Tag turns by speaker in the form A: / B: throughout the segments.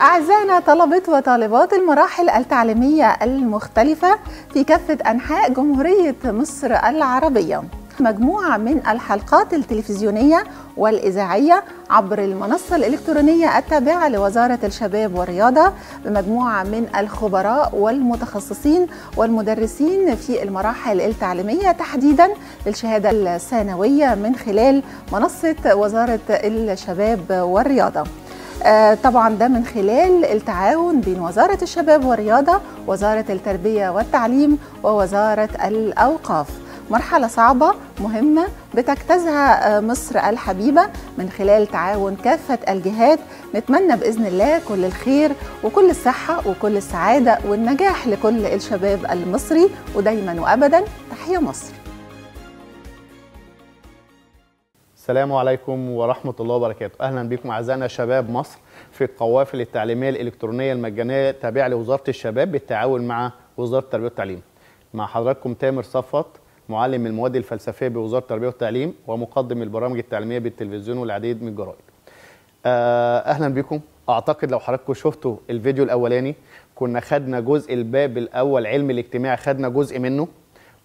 A: أعزائنا طلبة وطالبات المراحل التعليمية المختلفة في كافة أنحاء جمهورية مصر العربية مجموعة من الحلقات التلفزيونية والإذاعية عبر المنصة الإلكترونية التابعة لوزارة الشباب والرياضة بمجموعة من الخبراء والمتخصصين والمدرسين في المراحل التعليمية تحديدا للشهادة الثانوية من خلال منصة وزارة الشباب والرياضة آه، طبعا ده من خلال التعاون بين وزارة الشباب والرياضة وزارة التربية والتعليم ووزارة الأوقاف مرحلة صعبة مهمة بتجتازها آه، مصر الحبيبة من خلال تعاون كافة الجهات نتمنى بإذن الله كل الخير وكل الصحة وكل السعادة والنجاح لكل الشباب المصري ودايما وأبدا تحية مصر
B: السلام عليكم ورحمة الله وبركاته أهلا بكم أعزائنا شباب مصر في القوافل التعليمية الإلكترونية المجانية التابعة لوزارة الشباب بالتعاون مع وزارة التربية والتعليم مع حضراتكم تامر صفت معلم المواد الفلسفية بوزارة التربية والتعليم ومقدم البرامج التعليمية بالتلفزيون والعديد من الجرائد آه، أهلا بكم أعتقد لو حضراتكم شفتوا الفيديو الأولاني كنا خدنا جزء الباب الأول علم الاجتماع خدنا جزء منه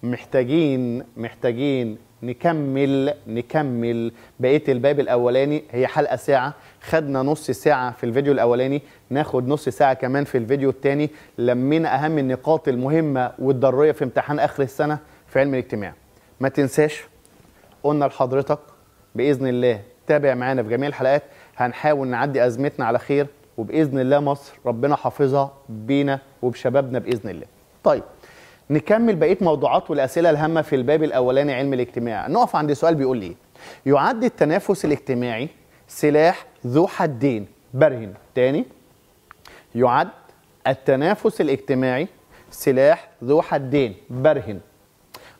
B: محتاجين محتاجين نكمل نكمل بقيه الباب الاولاني هي حلقه ساعه خدنا نص ساعه في الفيديو الاولاني ناخد نص ساعه كمان في الفيديو الثاني لمينا اهم النقاط المهمه والضروريه في امتحان اخر السنه في علم الاجتماع ما تنساش قلنا لحضرتك باذن الله تابع معانا في جميع الحلقات هنحاول نعدي ازمتنا على خير وباذن الله مصر ربنا حافظها بينا وبشبابنا باذن الله طيب نكمل بقيه موضوعات والاسئله الهامه في الباب الاولاني علم الاجتماع نقف عند سؤال بيقول لي يعد التنافس الاجتماعي سلاح ذو حدين برهن تاني يعد التنافس الاجتماعي سلاح ذو حدين برهن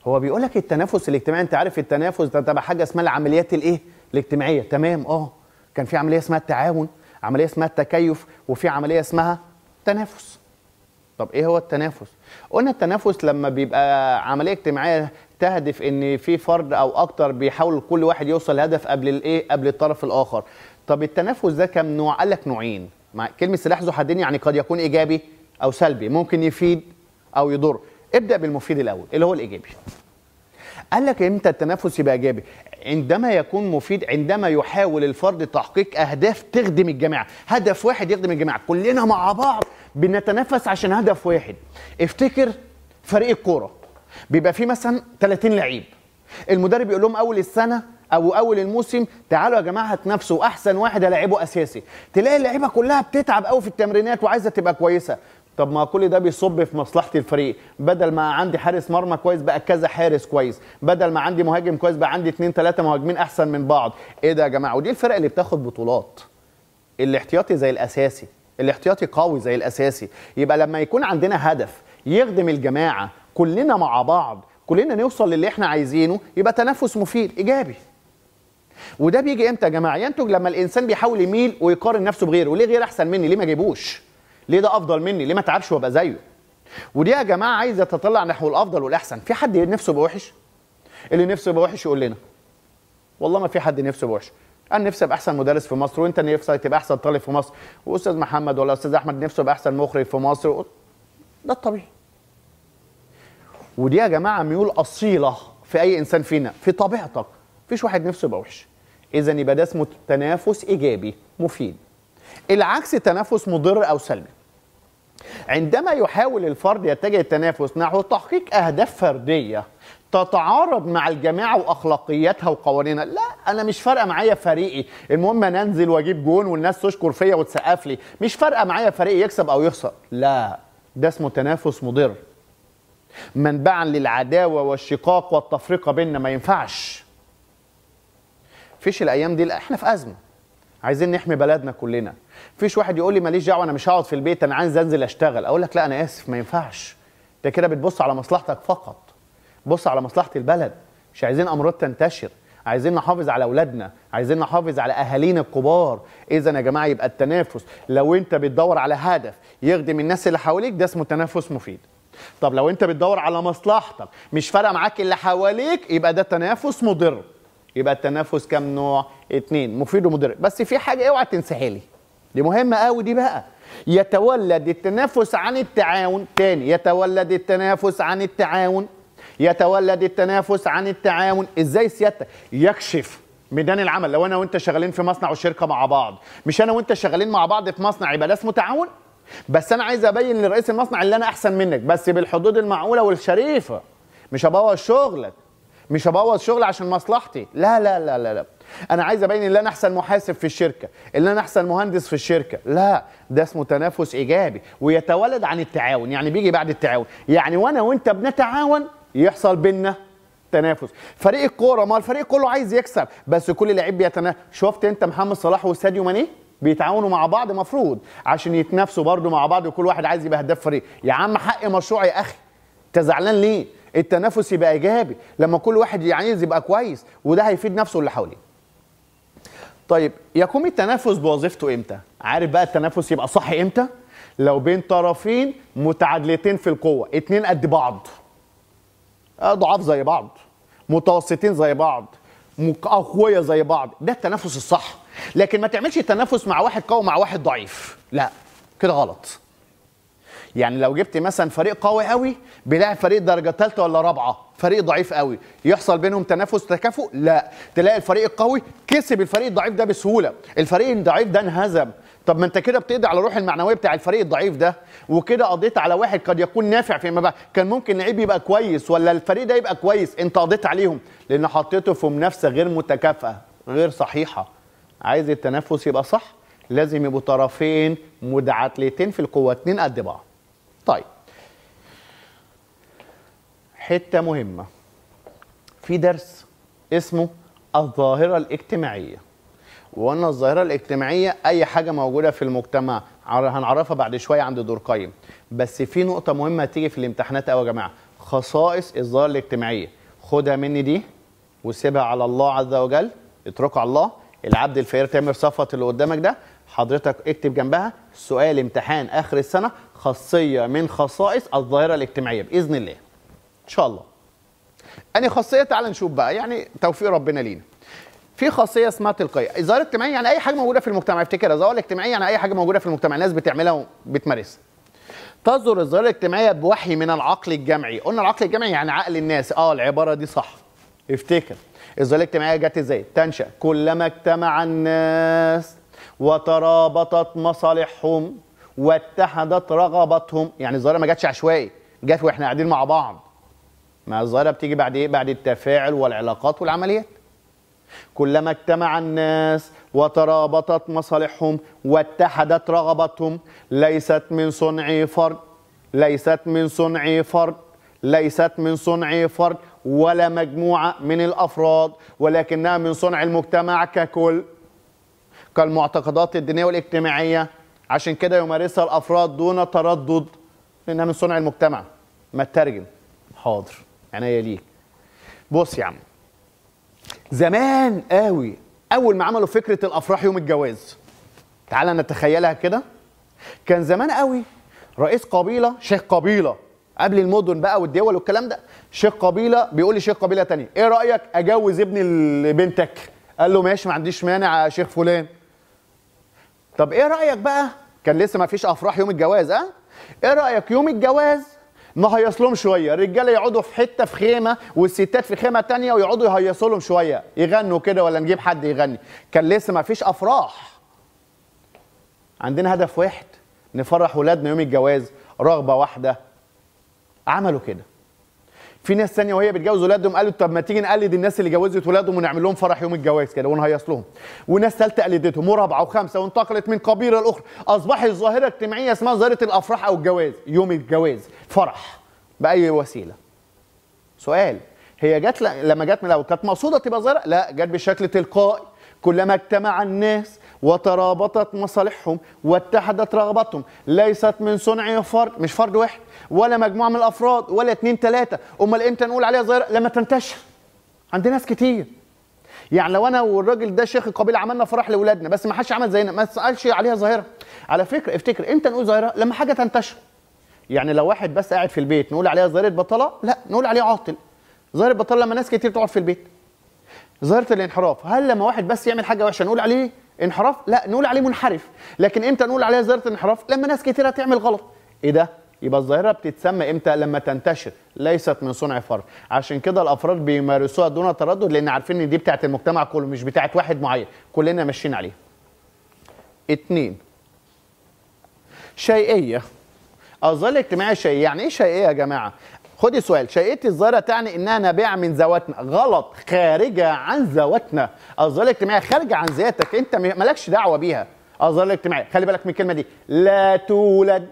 B: هو بيقول لك التنافس الاجتماعي انت عارف التنافس ده تبع حاجه اسمها العمليات الايه الاجتماعيه تمام اه كان في عمليه اسمها التعاون عمليه اسمها التكيف وفي عمليه اسمها تنافس طب ايه هو التنافس قلنا التنافس لما بيبقى عمليه اجتماعيه تهدف ان في فرد او اكتر بيحاول كل واحد يوصل هدف قبل الايه قبل الطرف الاخر طب التنافس ده كم نوع قال لك نوعين مع كلمه سلاح ذو حدين يعني قد يكون ايجابي او سلبي ممكن يفيد او يضر ابدا بالمفيد الاول اللي هو الايجابي قال لك امتى التنافس يبقى ايجابي عندما يكون مفيد عندما يحاول الفرد تحقيق اهداف تخدم الجماعه هدف واحد يخدم الجماعه كلنا مع بعض بنتنافس عشان هدف واحد افتكر فريق الكوره بيبقى فيه مثلا 30 لعيب المدرب يقول لهم اول السنه او اول الموسم تعالوا يا جماعه هتنافسوا احسن واحد هلاعبه اساسي تلاقي اللعيبه كلها بتتعب قوي في التمرينات وعايزه تبقى كويسه طب ما كل ده بيصب في مصلحه الفريق بدل ما عندي حارس مرمى كويس بقى كذا حارس كويس بدل ما عندي مهاجم كويس بقى عندي اثنين ثلاثه مهاجمين احسن من بعض ايه ده يا جماعه ودي الفرق اللي بتاخد بطولات الاحتياطي زي الاساسي الاحتياطي قوي زي الاساسي يبقى لما يكون عندنا هدف يخدم الجماعه كلنا مع بعض كلنا نوصل للي احنا عايزينه يبقى تنافس مفيد ايجابي وده بيجي امتى يا جماعه ينتج لما الانسان بيحاول يميل ويقارن نفسه بغيره ليه غير احسن مني ليه ما اجيبوش ليه ده افضل مني ليه ما اتعبش وابقى زيه ودي يا جماعه عايزه تطلع نحو الافضل والاحسن في حد نفسه يبقى وحش اللي نفسه يبقى وحش يقول لنا والله ما في حد نفسه يبقى وحش انا نفسي ابقى احسن مدرس في مصر وانت نفسك تبقى احسن طالب في مصر واستاذ محمد ولا استاذ احمد نفسه يبقى احسن مخرج في مصر و... ده الطبيعي ودي يا جماعه ميول اصيله في اي انسان فينا في طبيعتك مفيش واحد نفسه يبقى وحش اذا يبقى ده اسمه تنافس ايجابي مفيد العكس تنافس مضر او سلبي عندما يحاول الفرد يتجه التنافس نحو تحقيق اهداف فرديه تتعارض مع الجماعه واخلاقياتها وقوانينها لا انا مش فارقه معايا فريقي المهم انا انزل واجيب جون والناس تشكر فيا وتسقف لي مش فارقه معايا فريقي يكسب او يخسر لا ده اسمه تنافس مضر منبعا للعداوه والشقاق والتفرقه بيننا ما ينفعش فيش الايام دي لا احنا في ازمه عايزين نحمي بلدنا كلنا فيش واحد يقول لي ماليش دعوه انا مش هقعد في البيت انا عايز انزل اشتغل اقول لك لا انا اسف ما ينفعش انت كده بتبص على مصلحتك فقط بص على مصلحه البلد مش عايزين امراض تنتشر عايزين نحافظ على اولادنا عايزين نحافظ على اهالينا الكبار اذا يا جماعه يبقى التنافس لو انت بتدور على هدف يخدم الناس اللي حواليك ده اسمه تنافس مفيد طب لو انت بتدور على مصلحتك مش فارقه معاك اللي حواليك يبقى ده تنافس مضر يبقى التنافس كام نوع اتنين مفيد ومضر بس في حاجه اوعى تنسحلي لي دي مهمه قوي دي بقى يتولد التنافس عن التعاون تاني يتولد التنافس عن التعاون يتولد التنافس عن التعاون ازاي سيادتك يكشف ميدان العمل لو انا وانت شغالين في مصنع وشركه مع بعض مش انا وانت شغالين مع بعض في مصنع يبقى ده اسمه تعاون بس انا عايز ابين لرئيس المصنع اللي انا احسن منك بس بالحدود المعقوله والشريفه مش هبوظ شغلك مش هبوظ شغل عشان مصلحتي لا لا لا لا, لا. انا عايز ابين ان انا احسن محاسب في الشركه ان انا احسن مهندس في الشركه لا ده اسمه تنافس ايجابي ويتولد عن التعاون يعني بيجي بعد التعاون يعني وانا وانت بنتعاون يحصل بينا تنافس فريق الكوره ما الفريق كله عايز يكسب بس كل لعيب بيتنافس شفت انت محمد صلاح وساديو ماني بيتعاونوا مع بعض مفروض عشان يتنافسوا برضه مع بعض وكل واحد عايز يبقى هداف فريق يا عم حق مشروع يا اخي انت زعلان ليه التنافس يبقى ايجابي لما كل واحد عايز يبقى كويس وده هيفيد نفسه واللي حواليه طيب يقوم التنافس بوظيفته امتى عارف بقى التنافس يبقى صح امتى لو بين طرفين متعادلتين في القوه اتنين قد بعض آه، ضعاف زي بعض متوسطين زي بعض اقوياء زي بعض ده التنافس الصح لكن ما تعملش التنافس مع واحد قوي مع واحد ضعيف لا كده غلط يعني لو جبت مثلا فريق قوي قوي بيلاعب فريق درجه ثالثه ولا رابعه فريق ضعيف قوي يحصل بينهم تنافس تكافؤ لا تلاقي الفريق القوي كسب الفريق الضعيف ده بسهوله الفريق الضعيف ده انهزم طب ما انت كده بتقضي على الروح المعنويه بتاع الفريق الضعيف ده وكده قضيت على واحد قد يكون نافع فيما بعد كان ممكن لعيب يبقى كويس ولا الفريق ده يبقى كويس انت قضيت عليهم لان حطيته في منافسه غير متكافئه غير صحيحه عايز التنافس يبقى صح لازم يبقوا طرفين متعادلتين في القوه اتنين قد بعض طيب حته مهمه في درس اسمه الظاهره الاجتماعيه وقلنا الظاهره الاجتماعيه اي حاجه موجوده في المجتمع هنعرفها بعد شويه عند دور قيم بس في نقطه مهمه تيجي في الامتحانات قوي يا جماعه خصائص الظاهره الاجتماعيه خدها مني دي وسيبها على الله عز وجل اتركها على الله العبد الفقير تامر صفوت اللي قدامك ده حضرتك اكتب جنبها سؤال امتحان اخر السنه خاصيه من خصائص الظاهره الاجتماعيه باذن الله ان شاء الله اني خاصيه تعال نشوف بقى يعني توفيق ربنا لينا في خاصيه اسمها تلقائيه الظاهر الاجتماعي يعني اي حاجه موجوده في المجتمع افتكر الظاهر الاجتماعي يعني اي حاجه موجوده في المجتمع الناس بتعملها وبتمارسها تظهر الظاهره الاجتماعيه بوحي من العقل الجمعي قلنا العقل الجمعي يعني عقل الناس اه العباره دي صح افتكر الظاهره الاجتماعيه جت ازاي تنشا كلما اجتمع الناس وترابطت مصالحهم واتحدت رغبتهم يعني الظاهره ما جاتش عشوائي جت واحنا قاعدين مع بعض ما الظاهره بتيجي بعد ايه بعد التفاعل والعلاقات والعمليات كلما اجتمع الناس وترابطت مصالحهم واتحدت رغبتهم ليست من صنع فرد ليست من صنع فرد ليست من صنع فرد ولا مجموعة من الأفراد ولكنها من صنع المجتمع ككل كالمعتقدات الدينية والاجتماعية عشان كده يمارسها الأفراد دون تردد لأنها من صنع المجتمع ما تترجم حاضر عناية ليك بص يا عم زمان قوي اول ما عملوا فكره الافراح يوم الجواز تعال نتخيلها كده كان زمان قوي رئيس قبيله شيخ قبيله قبل المدن بقى والدول والكلام ده شيخ قبيله بيقول لي شيخ قبيله تاني ايه رايك اجوز ابن بنتك قال له ماشي ما عنديش مانع يا شيخ فلان طب ايه رايك بقى كان لسه ما فيش افراح يوم الجواز اه ايه رايك يوم الجواز ما هيصلهم شويه الرجاله يقعدوا في حته في خيمه والستات في خيمه ثانيه ويقعدوا يهيصوا لهم شويه يغنوا كده ولا نجيب حد يغني كان لسه ما فيش افراح عندنا هدف واحد نفرح ولادنا يوم الجواز رغبه واحده عملوا كده في ناس ثانيه وهي بتجوز ولادهم قالوا طب ما تيجي نقلد الناس اللي جوزت ولادهم ونعمل لهم فرح يوم الجواز كده ونهيص لهم وناس ثالثه قلدتهم ورابعه وخامسة وانتقلت من قبيله لاخرى اصبحت ظاهره اجتماعيه اسمها ظاهره الافراح او الجواز يوم الجواز فرح باي وسيله سؤال هي جت لما جت الأول كانت مقصوده تبقى ظاهره لا جت بشكل تلقائي كلما اجتمع الناس وترابطت مصالحهم واتحدت رغباتهم ليست من صنع فرد مش فرد واحد ولا مجموعه من الافراد ولا اتنين تلاته امال امتى إيه نقول عليها ظاهره لما تنتشر عند ناس كتير يعني لو انا والراجل ده شيخ القبيله عملنا فرح لاولادنا بس ما حدش عمل زينا ما سالش عليها ظاهره على فكره افتكر امتى نقول ظاهره لما حاجه تنتشر يعني لو واحد بس قاعد في البيت نقول عليها ظاهره بطله لا نقول عليه عاطل ظاهره بطله لما ناس كتير تقعد في البيت ظاهره الانحراف هل لما واحد بس يعمل حاجه وحشه نقول عليه انحراف لا نقول عليه منحرف لكن امتى نقول عليها ظاهره الانحراف؟ لما ناس كثيرة تعمل غلط ايه ده يبقى الظاهره بتتسمى امتى لما تنتشر ليست من صنع فرد عشان كده الافراد بيمارسوها دون تردد لان عارفين ان دي بتاعه المجتمع كله مش بتاعه واحد معين كلنا ماشيين عليها اتنين شيئيه الظاهرة الاجتماعية شيء يعني ايه شيئية يا جماعه خدي سؤال شيئتي الظاهره تعني انها نابعه من ذواتنا غلط خارجه عن ذواتنا الظاهره الاجتماعيه خارجه عن ذاتك انت مالكش دعوه بيها الظاهره الاجتماعيه خلي بالك من الكلمه دي لا تولد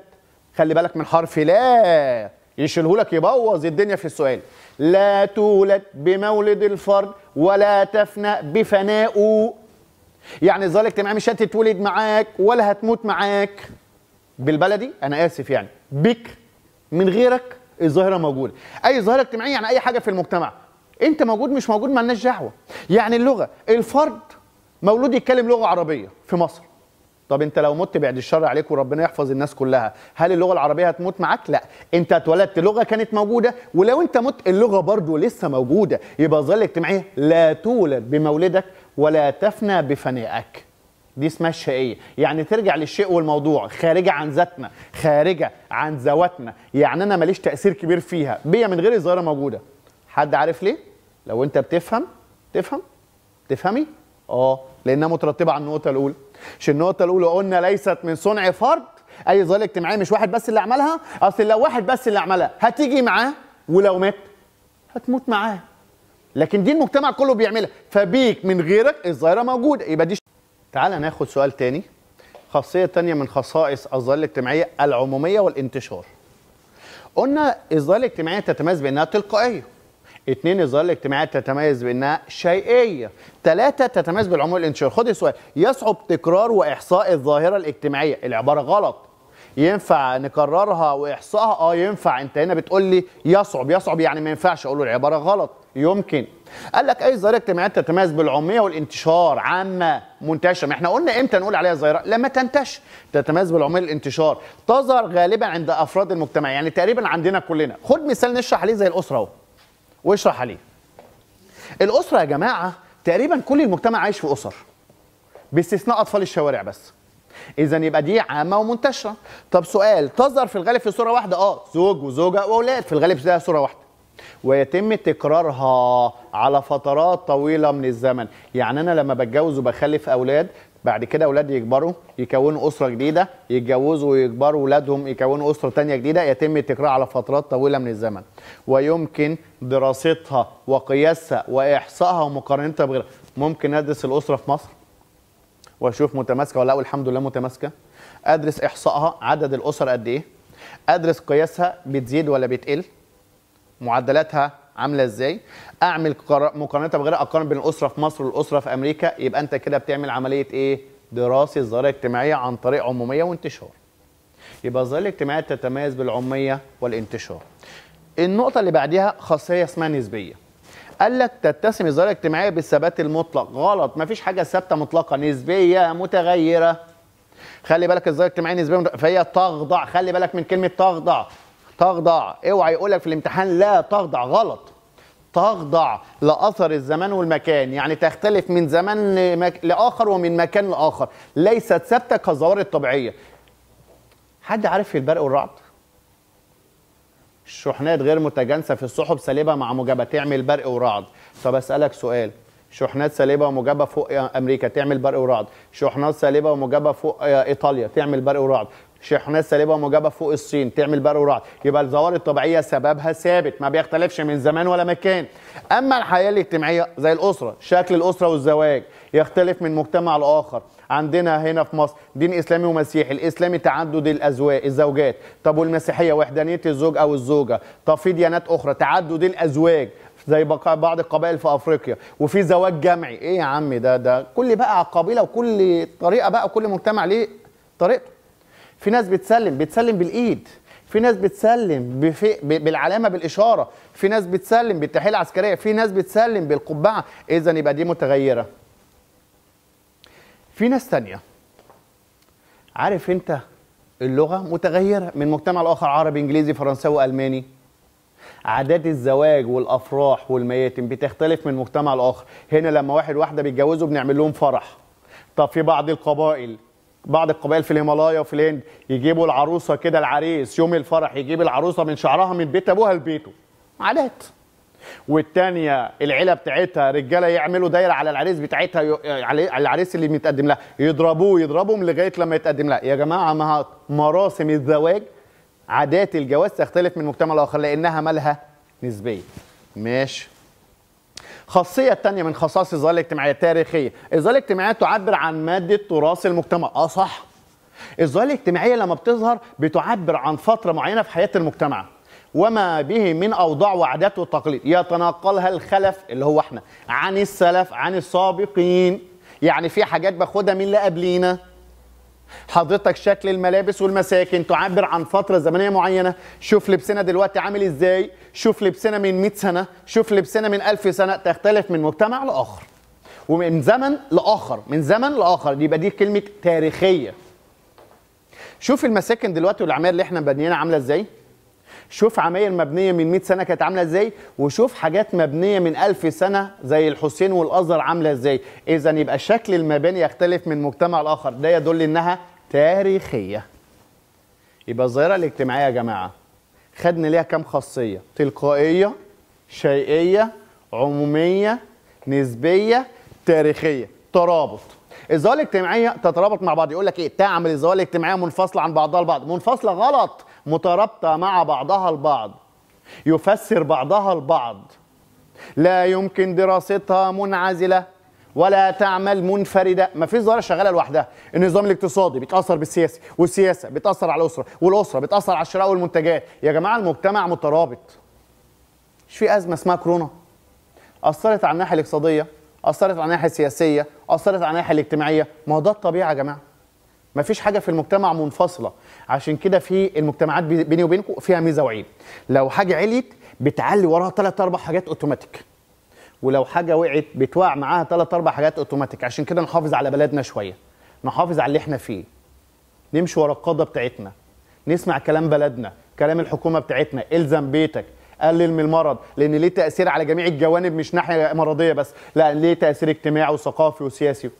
B: خلي بالك من حرف لا يشيله لك يبوظ الدنيا في السؤال لا تولد بمولد الفرد ولا تفنى بفنائه يعني الظاهره الاجتماعيه مش هتتولد معاك ولا هتموت معاك بالبلدي انا اسف يعني بك من غيرك الظاهره موجوده اي ظاهره اجتماعيه يعني اي حاجه في المجتمع انت موجود مش موجود مالناش دعوه يعني اللغه الفرد مولود يتكلم لغه عربيه في مصر طب انت لو مت بعد الشر عليك وربنا يحفظ الناس كلها هل اللغه العربيه هتموت معاك لا انت اتولدت لغه كانت موجوده ولو انت مت اللغه برضه لسه موجوده يبقى الظاهره الاجتماعيه لا تولد بمولدك ولا تفنى بفنائك دي اسمها الشقيه يعني ترجع للشيء والموضوع خارجه عن ذاتنا خارجه عن ذواتنا يعني انا ماليش تاثير كبير فيها بيا من غير الظاهره موجوده حد عارف ليه لو انت بتفهم تفهم تفهمي اه لانها مترتبه على النقطه الاولى مش النقطه الاولى قلنا ليست من صنع فرد اي ظاهره اجتماعيه مش واحد بس اللي عملها اصل لو واحد بس اللي عملها هتيجي معاه ولو مات هتموت معاه لكن دي المجتمع كله بيعملها فبيك من غيرك الظاهره موجوده يبقى دي تعال ناخد سؤال تاني خاصية تانية من خصائص الظاهرة الاجتماعية العمومية والانتشار قلنا الظاهرة الاجتماعية تتميز بأنها تلقائية اثنين الظاهرة الاجتماعية تتميز بأنها شيئية ثلاثة تتميز بالعموم والانتشار خد السؤال يصعب تكرار وإحصاء الظاهرة الاجتماعية العبارة غلط ينفع نكررها واحصائها اه ينفع انت هنا بتقول لي يصعب يصعب يعني ما ينفعش اقول له العباره غلط يمكن قال لك اي ظاهره اجتماعيه تتميز بالعموميه والانتشار عامه منتشره ما احنا قلنا امتى نقول عليها ظاهره لما تنتشر تتميز بالعموميه والانتشار تظهر غالبا عند افراد المجتمع يعني تقريبا عندنا كلنا خد مثال نشرح عليه زي الاسره اهو واشرح عليه الاسره يا جماعه تقريبا كل المجتمع عايش في اسر باستثناء اطفال الشوارع بس اذا يبقى دي عامه ومنتشره طب سؤال تظهر في الغالب في صوره واحده اه زوج وزوجه واولاد في الغالب ده صوره واحده ويتم تكرارها على فترات طويله من الزمن يعني انا لما بتجوز وبخلف اولاد بعد كده اولادي يكبروا يكونوا اسره جديده يتجوزوا ويكبروا اولادهم يكونوا اسره ثانيه جديده يتم التكرار على فترات طويله من الزمن ويمكن دراستها وقياسها واحصائها ومقارنتها بغيرها ممكن ادرس الاسره في مصر واشوف متماسكه ولا لا والحمد لله متماسكه ادرس احصائها عدد الاسر قد ايه ادرس قياسها بتزيد ولا بتقل معدلاتها عامله ازاي اعمل مقارنه بغير اقارن بين الاسره في مصر والاسره في امريكا يبقى انت كده بتعمل عمليه ايه دراسه الظاهره الاجتماعيه عن طريق عموميه وانتشار يبقى الظاهره الاجتماعيه تتميز بالعموميه والانتشار النقطه اللي بعديها خاصيه اسمها نسبيه قال لك تتسم الظاهره الاجتماعيه بالثبات المطلق غلط مفيش حاجه ثابته مطلقه نسبيه متغيره خلي بالك الظاهره الاجتماعيه نسبيه فهي تخضع خلي بالك من كلمه تخضع تخضع اوعى يقول لك في الامتحان لا تخضع غلط تخضع لاثر الزمان والمكان يعني تختلف من زمان لاخر ومن مكان لاخر ليست ثابته كالظواهر الطبيعيه حد عارف في البرق والرعد الشحنات غير متجانسه في السحب سالبه مع موجبه تعمل برق ورعد طب اسالك سؤال شحنات سالبه وموجبه فوق امريكا تعمل برق ورعد شحنات سالبه وموجبه فوق آه، ايطاليا تعمل برق ورعد شحنات سالبه موجبه فوق الصين تعمل برق ورعد يبقى الظواهر الطبيعيه سببها ثابت ما بيختلفش من زمان ولا مكان اما الحياه الاجتماعيه زي الاسره شكل الاسره والزواج يختلف من مجتمع لاخر عندنا هنا في مصر دين اسلامي ومسيحي الاسلامي تعدد الازواج الزوجات طب والمسيحيه وحدانيه الزوج او الزوجه طب في ديانات اخرى تعدد الازواج زي بقى بعض القبائل في افريقيا وفي زواج جمعي ايه يا عم ده ده كل بقى قبيله وكل طريقه بقى وكل مجتمع ليه طريقته في ناس بتسلم بتسلم بالايد في ناس بتسلم بفي بالعلامه بالاشاره في ناس بتسلم بالتحيه العسكريه في ناس بتسلم بالقبعه اذا يبقى دي متغيره في ناس تانية عارف انت اللغه متغيره من مجتمع لاخر عربي انجليزي فرنساوي الماني عادات الزواج والافراح والمياتم بتختلف من مجتمع لاخر هنا لما واحد واحده بيتجوزوا بنعمل لهم فرح طب في بعض القبائل بعض القبائل في الهيمالايا وفي الهند يجيبوا العروسه كده العريس يوم الفرح يجيب العروسه من شعرها من بيت ابوها لبيته عادات والتانية العيلة بتاعتها رجالة يعملوا دايرة على العريس بتاعتها على العريس اللي متقدم لها يضربوه يضربهم لغاية لما يتقدم لها يا جماعة ما مراسم الزواج عادات الجواز تختلف من مجتمع لآخر لأنها مالها نسبية ماشي خاصية تانية من خصائص الظاهرة الاجتماعية تاريخية الظاهرة الاجتماعية تعبر عن مادة تراث المجتمع اه صح الظاهرة الاجتماعية لما بتظهر بتعبر عن فترة معينة في حياة المجتمع وما به من أوضاع وعادات وتقاليد يتناقلها الخلف اللي هو احنا عن السلف عن السابقين يعني في حاجات باخدها من اللي قبلينا حضرتك شكل الملابس والمساكن تعبر عن فتره زمنيه معينه شوف لبسنا دلوقتي عامل ازاي شوف لبسنا من 100 سنه شوف لبسنا من 1000 سنه تختلف من مجتمع لاخر ومن زمن لاخر من زمن لاخر يبقى دي كلمه تاريخيه شوف المساكن دلوقتي والعماير اللي احنا بنيناها عامله ازاي شوف عماير مبنيه من 100 سنه كانت عامله ازاي وشوف حاجات مبنيه من 1000 سنه زي الحسين والازهر عامله ازاي اذا يبقى شكل المباني يختلف من مجتمع لاخر ده يدل انها تاريخيه يبقى الظاهره الاجتماعيه يا جماعه خدنا ليها كام خاصيه تلقائيه شيئيه عموميه نسبيه تاريخيه ترابط الظاهره الاجتماعيه تترابط مع بعض يقول لك ايه تعمل الظاهره الاجتماعيه منفصله عن بعضها البعض منفصله غلط مترابطه مع بعضها البعض يفسر بعضها البعض لا يمكن دراستها منعزله ولا تعمل منفرده ما فيش ظاهره شغاله لوحدها النظام الاقتصادي بيتاثر بالسياسه والسياسه بتاثر على الاسره والاسره بتاثر على الشراء والمنتجات يا جماعه المجتمع مترابط مش في ازمه اسمها كورونا اثرت على الناحيه الاقتصاديه اثرت على الناحيه السياسيه اثرت على الناحيه الاجتماعيه ما هو ده الطبيعي يا جماعه ما فيش حاجه في المجتمع منفصله عشان كده في المجتمعات بيني وبينكم فيها ميزه وعيب لو حاجه عليت بتعلي وراها ثلاث اربع حاجات اوتوماتيك ولو حاجه وقعت بتوقع معاها ثلاث اربع حاجات اوتوماتيك عشان كده نحافظ على بلدنا شويه نحافظ على اللي احنا فيه نمشي ورا القاده بتاعتنا نسمع كلام بلدنا كلام الحكومه بتاعتنا الزم بيتك قلل من المرض لان ليه تاثير على جميع الجوانب مش ناحيه مرضيه بس لا ليه تاثير اجتماعي وثقافي وسياسي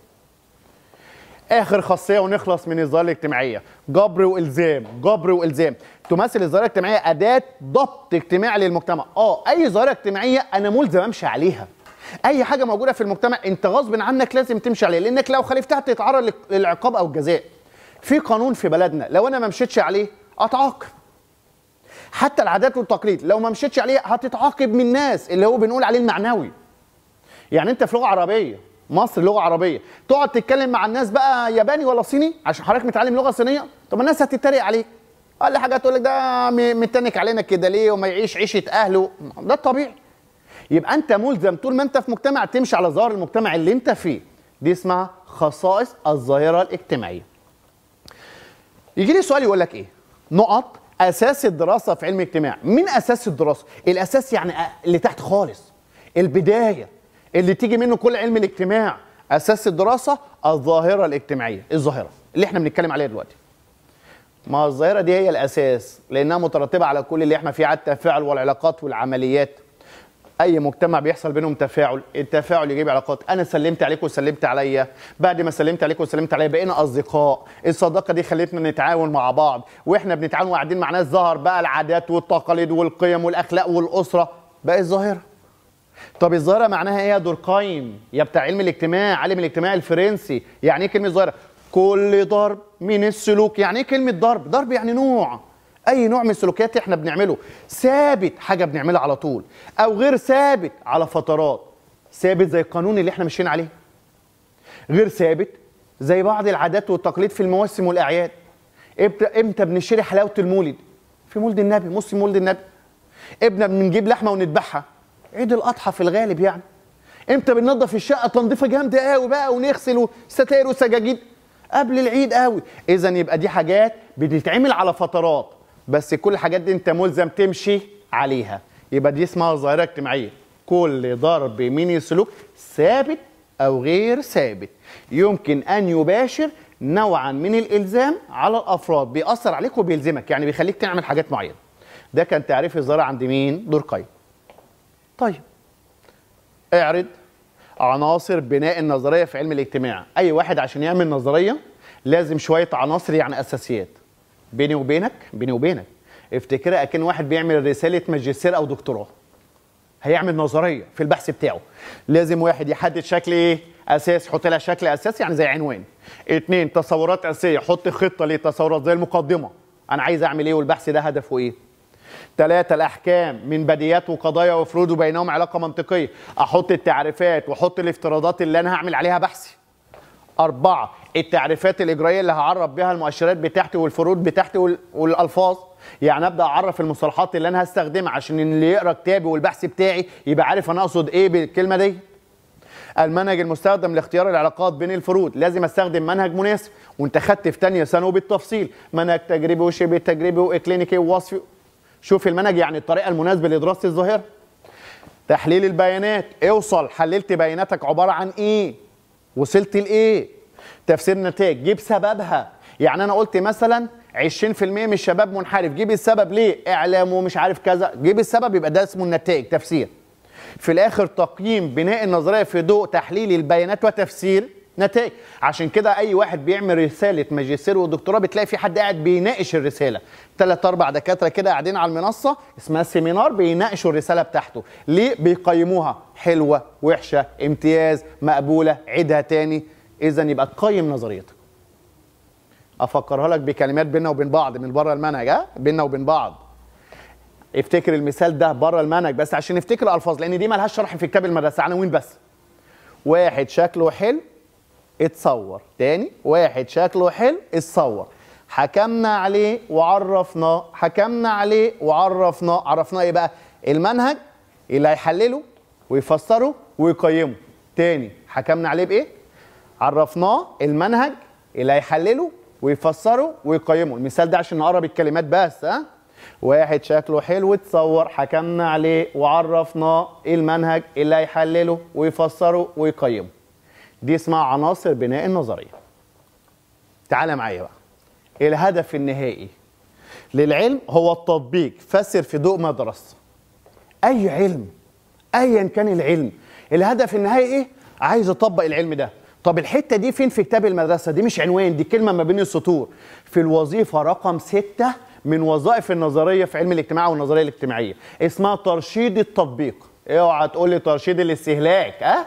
B: اخر خاصيه ونخلص من الظاهره الاجتماعيه جبر والزام جبر والزام تمثل الظاهره الاجتماعيه اداه ضبط اجتماعي للمجتمع اه اي ظاهره اجتماعيه انا ملزم امشي عليها اي حاجه موجوده في المجتمع انت غصب عنك لازم تمشي عليها لانك لو خالفتها تتعرض للعقاب او الجزاء في قانون في بلدنا لو انا ما مشيتش عليه اتعاقب حتى العادات والتقاليد لو ما مشيتش عليه هتتعاقب من الناس اللي هو بنقول عليه المعنوي يعني انت في لغه عربيه مصر لغه عربيه تقعد تتكلم مع الناس بقى ياباني ولا صيني عشان حضرتك متعلم لغه صينيه طب الناس هتتريق عليك اقل حاجه تقول لك ده متنك علينا كده ليه وما يعيش عيشه اهله ده الطبيعي يبقى انت ملزم طول ما انت في مجتمع تمشي على ظاهر المجتمع اللي انت فيه دي اسمها خصائص الظاهره الاجتماعيه يجي لي سؤال يقول لك ايه نقط اساس الدراسه في علم الاجتماع من اساس الدراسه الاساس يعني اللي تحت خالص البدايه اللي تيجي منه كل علم الاجتماع اساس الدراسه الظاهره الاجتماعيه الظاهره اللي احنا بنتكلم عليها دلوقتي ما الظاهره دي هي الاساس لانها مترتبه على كل اللي احنا فيه على التفاعل والعلاقات والعمليات اي مجتمع بيحصل بينهم تفاعل التفاعل يجيب علاقات انا سلمت عليك وسلمت عليا بعد ما سلمت عليك وسلمت عليا بقينا اصدقاء الصداقه دي خلتنا نتعاون مع بعض واحنا بنتعاون وقاعدين مع ناس ظهر بقى العادات والتقاليد والقيم والاخلاق والاسره بقت ظاهره طب الظاهره معناها ايه يا دوركايم يا بتاع علم الاجتماع عالم الاجتماع الفرنسي يعني ايه كلمه ظاهره كل ضرب من السلوك يعني ايه كلمه ضرب ضرب يعني نوع اي نوع من السلوكيات احنا بنعمله ثابت حاجه بنعملها على طول او غير ثابت على فترات ثابت زي القانون اللي احنا ماشيين عليه غير ثابت زي بعض العادات والتقاليد في المواسم والاعياد امتى بنشتري حلاوه المولد في مولد النبي مسلم مولد النبي ابنا بنجيب لحمه وندبحها. عيد الاضحى في الغالب يعني امتى بننظف الشقه تنظيفه جامده قوي بقى ونغسل ستاير وسجاجيد قبل العيد قوي اذا يبقى دي حاجات بتتعمل على فترات بس كل الحاجات دي انت ملزم تمشي عليها يبقى دي اسمها ظاهره اجتماعيه كل ضرب من السلوك ثابت او غير ثابت يمكن ان يباشر نوعا من الالزام على الافراد بيأثر عليك وبيلزمك يعني بيخليك تعمل حاجات معينه ده كان تعريف الظاهره عند مين دور دورقايم طيب اعرض عناصر بناء النظريه في علم الاجتماع اي واحد عشان يعمل نظريه لازم شويه عناصر يعني اساسيات بيني وبينك بيني وبينك افتكرها اكن واحد بيعمل رساله ماجستير او دكتوراه هيعمل نظريه في البحث بتاعه لازم واحد يحدد شكل ايه اساس حط لها شكل اساسي يعني زي عنوان اتنين تصورات اساسيه حط خطه للتصورات زي المقدمه انا عايز اعمل ايه والبحث ده هدفه ايه ثلاثة الأحكام من بديات وقضايا وفروض وبينهم علاقة منطقية أحط التعريفات وأحط الافتراضات اللي أنا هعمل عليها بحثي أربعة التعريفات الإجرائية اللي هعرف بها المؤشرات بتاعتي والفروض بتاعتي والألفاظ يعني ابدا اعرف المصطلحات اللي انا هستخدمها عشان اللي يقرا كتابي والبحث بتاعي يبقى عارف انا اقصد ايه بالكلمه دي المنهج المستخدم لاختيار العلاقات بين الفروض لازم استخدم منهج مناسب وانت خدت في ثانيه ثانوي بالتفصيل منهج تجريبي وشبه تجريبي واكلينيكي ووصفي شوف المنهج يعني الطريقه المناسبه لدراسه الظاهره تحليل البيانات اوصل حللت بياناتك عباره عن ايه وصلت لايه تفسير النتائج جيب سببها يعني انا قلت مثلا 20% من الشباب منحرف جيب السبب ليه اعلام ومش عارف كذا جيب السبب يبقى ده اسمه النتائج تفسير في الاخر تقييم بناء النظريه في ضوء تحليل البيانات وتفسير نتائج عشان كده اي واحد بيعمل رساله ماجستير ودكتوراه بتلاقي في حد قاعد بيناقش الرساله ثلاث اربع دكاتره كده قاعدين على المنصه اسمها سيمينار بيناقشوا الرساله بتاعته ليه بيقيموها حلوه وحشه امتياز مقبوله عيدها تاني اذا يبقى تقيم نظريتك افكرها لك بكلمات بيننا وبين بعض من بره المنهج ها بيننا وبين بعض افتكر المثال ده بره المنهج بس عشان نفتكر الفاظ لان دي مالهاش شرح في كتاب المدرسه عناوين بس واحد شكله حلو اتصور تاني واحد شكله حلو اتصور حكمنا عليه وعرفناه حكمنا عليه وعرفناه عرفناه ايه بقى المنهج اللي هيحلله ويفسره ويقيمه تاني حكمنا عليه بايه عرفناه المنهج اللي هيحلله ويفسره ويقيمه المثال ده عشان نقرب الكلمات بس ها واحد شكله حلو اتصور حكمنا عليه وعرفناه المنهج اللي هيحلله ويفسره ويقيمه دي اسمها عناصر بناء النظريه تعالى معايا بقى إيه الهدف النهائي للعلم هو التطبيق فسر في ضوء ما درست اي علم ايا كان العلم الهدف النهائي ايه عايز اطبق العلم ده طب الحته دي فين في كتاب المدرسه دي مش عنوان دي كلمه ما بين السطور في الوظيفه رقم ستة من وظائف النظريه في علم الاجتماع والنظريه الاجتماعيه اسمها ترشيد التطبيق اوعى إيه تقول لي ترشيد الاستهلاك ها أه؟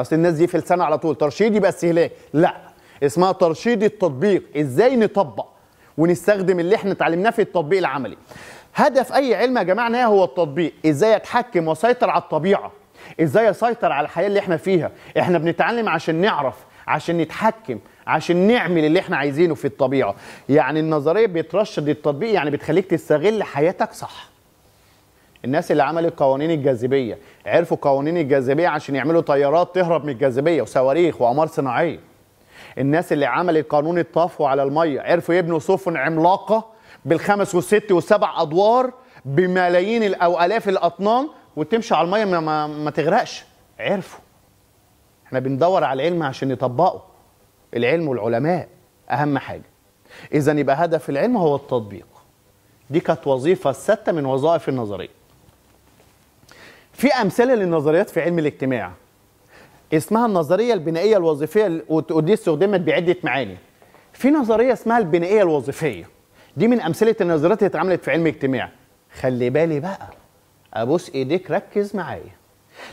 B: اصل الناس دي في لسانها على طول ترشيدي بقى استهلاك لا اسمها ترشيد التطبيق ازاي نطبق ونستخدم اللي احنا اتعلمناه في التطبيق العملي هدف اي علم يا جماعه نهايه هو التطبيق ازاي اتحكم واسيطر على الطبيعه ازاي اسيطر على الحياه اللي احنا فيها احنا بنتعلم عشان نعرف عشان نتحكم عشان نعمل اللي احنا عايزينه في الطبيعه يعني النظريه بترشد التطبيق يعني بتخليك تستغل حياتك صح الناس اللي عملت قوانين الجاذبيه عرفوا قوانين الجاذبيه عشان يعملوا طيارات تهرب من الجاذبيه وصواريخ واقمار صناعيه الناس اللي عملت قانون الطفو على الميه عرفوا يبنوا سفن عملاقه بالخمس والست والسبع ادوار بملايين او الاف الاطنان وتمشي على الميه ما, ما, ما تغرقش عرفوا احنا بندور على العلم عشان نطبقه العلم والعلماء اهم حاجه اذا يبقى هدف العلم هو التطبيق دي كانت وظيفه السته من وظائف النظريه في امثله للنظريات في علم الاجتماع اسمها النظريه البنائيه الوظيفيه ودي استخدمت بعده معاني في نظريه اسمها البنائيه الوظيفيه دي من امثله النظريات اللي اتعملت في علم الاجتماع خلي بالي بقى ابوس ايديك ركز معايا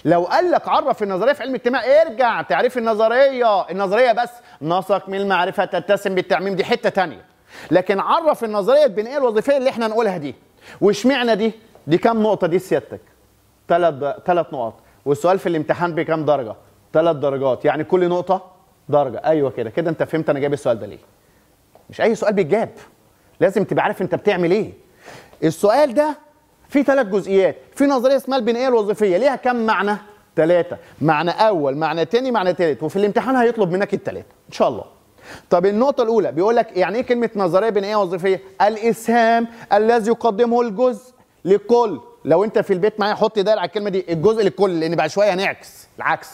B: لو قال لك عرف النظريه في علم الاجتماع ارجع تعريف النظريه النظريه بس نسق من المعرفه تتسم بالتعميم دي حته تانية لكن عرف النظريه البنائيه الوظيفيه اللي احنا نقولها دي واشمعنى دي دي كام نقطه دي سيادتك ثلاث ثلاث نقط والسؤال في الامتحان بكام درجه ثلاث درجات يعني كل نقطه درجه ايوه كده كده انت فهمت انا جايب السؤال ده ليه مش اي سؤال بيتجاب لازم تبقى عارف انت بتعمل ايه السؤال ده فيه ثلاث جزئيات في نظريه اسمها البنائيه الوظيفيه ليها كم معنى ثلاثه معنى اول معنى تاني معنى تالت وفي الامتحان هيطلب منك الثلاثه ان شاء الله طب النقطة الأولى بيقول لك يعني إيه كلمة نظرية بنائية وظيفية؟ الإسهام الذي يقدمه الجزء لكل لو انت في البيت معايا حط ايدك على الكلمه دي الجزء للكل لان بعد شويه هنعكس العكس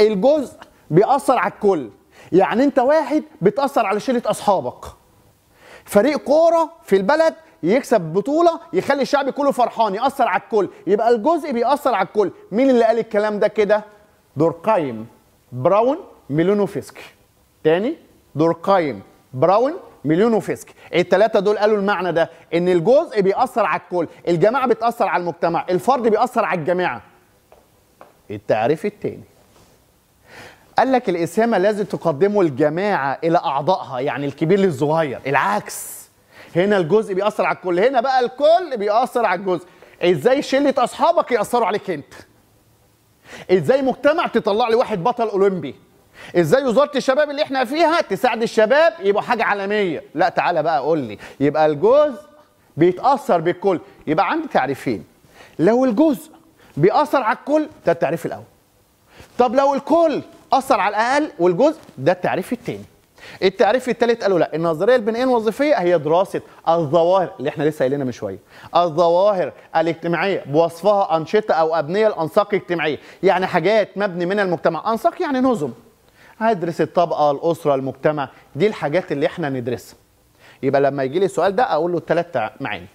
B: الجزء بيأثر على الكل يعني انت واحد بتأثر على شله اصحابك فريق كوره في البلد يكسب بطوله يخلي الشعب كله فرحان ياثر على الكل يبقى الجزء بيأثر على الكل مين اللي قال الكلام ده كده دوركايم براون ميلونوفسكي تاني دوركايم براون مليون وفسك الثلاثه دول قالوا المعنى ده ان الجزء بيأثر على الكل الجماعه بتأثر على المجتمع الفرد بيأثر على الجماعه التعريف الثاني قال لك الإسهامة لازم تقدمه الجماعه الى اعضائها يعني الكبير للصغير العكس هنا الجزء بيأثر على الكل هنا بقى الكل بيأثر على الجزء ازاي شله اصحابك يأثروا عليك انت ازاي مجتمع تطلع لي واحد بطل اولمبي ازاي وزاره الشباب اللي احنا فيها تساعد الشباب يبقوا حاجه عالميه لا تعالى بقى قول لي يبقى الجزء بيتاثر بالكل يبقى عندي تعريفين لو الجزء بيأثر على الكل ده التعريف الاول طب لو الكل اثر على الاقل والجزء ده التعريف الثاني التعريف الثالث قالوا لا النظريه البنائيه الوظيفيه هي دراسه الظواهر اللي احنا لسه قايلينها من شويه الظواهر الاجتماعيه بوصفها انشطه او ابنيه لانساق اجتماعيه يعني حاجات مبني من المجتمع انساق يعني نظم هدرس الطبقه الاسره المجتمع دي الحاجات اللي احنا ندرسها يبقى لما يجي لي السؤال ده اقول له الثلاث معاني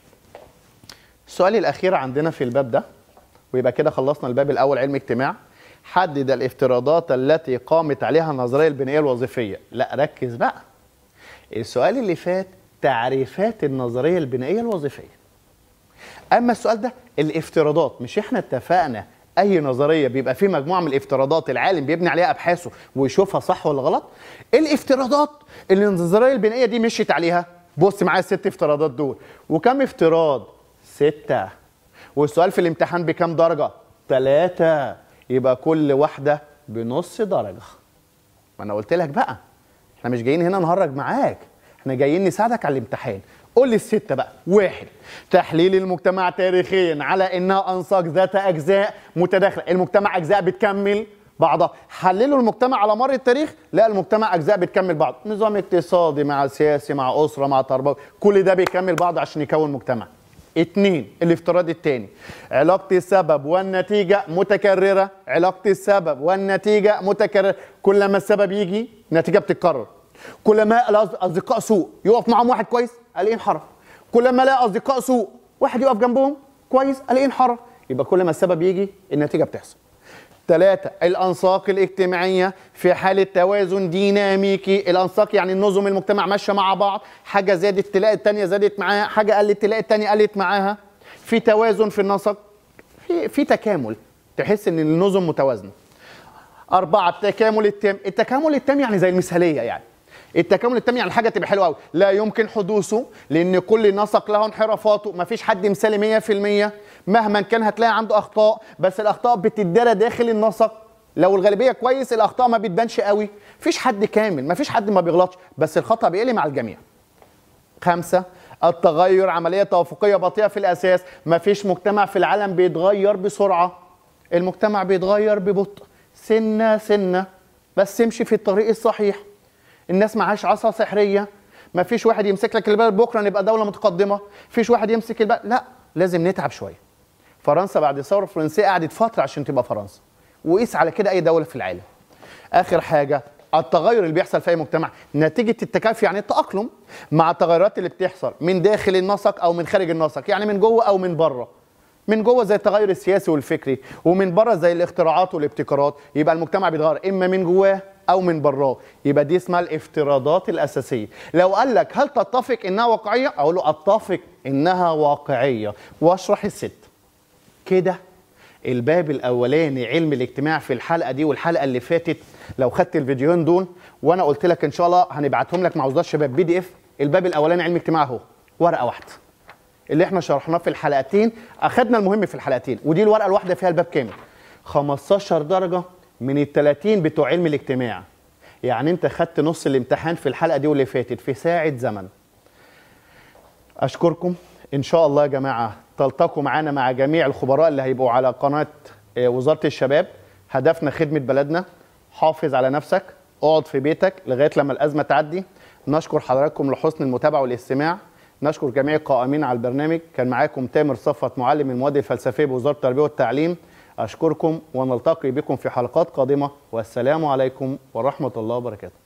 B: السؤال الاخير عندنا في الباب ده ويبقى كده خلصنا الباب الاول علم اجتماع حدد الافتراضات التي قامت عليها النظريه البنائيه الوظيفيه لا ركز بقى السؤال اللي فات تعريفات النظريه البنائيه الوظيفيه اما السؤال ده الافتراضات مش احنا اتفقنا اي نظريه بيبقى في مجموعه من الافتراضات العالم بيبني عليها ابحاثه ويشوفها صح ولا غلط الافتراضات اللي النظريه البنائيه دي مشيت عليها بص معايا الست افتراضات دول وكم افتراض سته والسؤال في الامتحان بكام درجه ثلاثه يبقى كل واحده بنص درجه ما انا قلت لك بقى احنا مش جايين هنا نهرج معاك احنا جايين نساعدك على الامتحان قول لي الستة بقى واحد تحليل المجتمع تاريخيا على انها انساق ذات اجزاء متداخله المجتمع اجزاء بتكمل بعضها حللوا المجتمع على مر التاريخ لا المجتمع اجزاء بتكمل بعض نظام اقتصادي مع سياسي مع اسره مع تربوي كل ده بيكمل بعض عشان يكون مجتمع اتنين الافتراض التاني علاقة السبب والنتيجة متكررة علاقة السبب والنتيجة متكررة كلما السبب يجي نتيجة بتتكرر كلما الأصدقاء سوء يقف معهم واحد كويس الاقيه انحرف كل ما الاقي اصدقاء سوء واحد يقف جنبهم كويس الاقيه انحرف يبقى كل ما السبب يجي النتيجه بتحصل ثلاثة الأنساق الاجتماعية في حالة توازن ديناميكي الأنساق يعني النظم المجتمع ماشية مع بعض حاجة زادت تلاقي التانية زادت معاها حاجة قلت تلاقي التانية قلت معاها في توازن في النسق في في تكامل تحس ان النظم متوازنه أربعة التكامل التام التكامل التام يعني زي المثالية يعني التكامل التام يعني حاجه تبقى حلوه قوي لا يمكن حدوثه لان كل نسق له انحرافاته مفيش حد مثالي 100% مهما كان هتلاقي عنده اخطاء بس الاخطاء بتتدارى داخل النسق لو الغالبيه كويس الاخطاء ما بتبانش قوي مفيش حد كامل مفيش حد ما بيغلطش بس الخطا بيقل مع الجميع خمسة التغير عملية توافقية بطيئة في الأساس مفيش مجتمع في العالم بيتغير بسرعة المجتمع بيتغير ببطء سنة سنة بس امشي في الطريق الصحيح الناس معهاش عصا سحريه ما فيش واحد يمسك لك البلد بكره نبقى دوله متقدمه فيش واحد يمسك البلد لا لازم نتعب شويه فرنسا بعد الثوره الفرنسيه قعدت فتره عشان تبقى فرنسا وقيس على كده اي دوله في العالم اخر حاجه التغير اللي بيحصل في اي مجتمع نتيجه التكافي يعني التاقلم مع التغيرات اللي بتحصل من داخل النسق او من خارج النسق يعني من جوه او من بره من جوه زي التغير السياسي والفكري ومن بره زي الاختراعات والابتكارات يبقى المجتمع بيتغير اما من جواه او من براه يبقى دي اسمها الافتراضات الاساسيه لو قال لك هل تتفق انها واقعيه اقول له اتفق انها واقعيه واشرح الست كده الباب الاولاني علم الاجتماع في الحلقه دي والحلقه اللي فاتت لو خدت الفيديوهين دول وانا قلت لك ان شاء الله هنبعتهم لك مع وزاره الشباب بي دي اف الباب الاولاني علم اجتماع اهو ورقه واحده اللي احنا شرحناه في الحلقتين اخدنا المهم في الحلقتين ودي الورقه الواحده فيها الباب كامل 15 درجه من ال 30 بتوع علم الاجتماع يعني انت خدت نص الامتحان في الحلقه دي واللي فاتت في ساعه زمن اشكركم ان شاء الله يا جماعه تلتقوا معانا مع جميع الخبراء اللي هيبقوا على قناه آه، وزاره الشباب هدفنا خدمه بلدنا حافظ على نفسك اقعد في بيتك لغايه لما الازمه تعدي نشكر حضراتكم لحسن المتابعه والاستماع نشكر جميع القائمين على البرنامج كان معاكم تامر صفت معلم المواد الفلسفيه بوزاره التربيه والتعليم أشكركم ونلتقي بكم في حلقات قادمة والسلام عليكم ورحمة الله وبركاته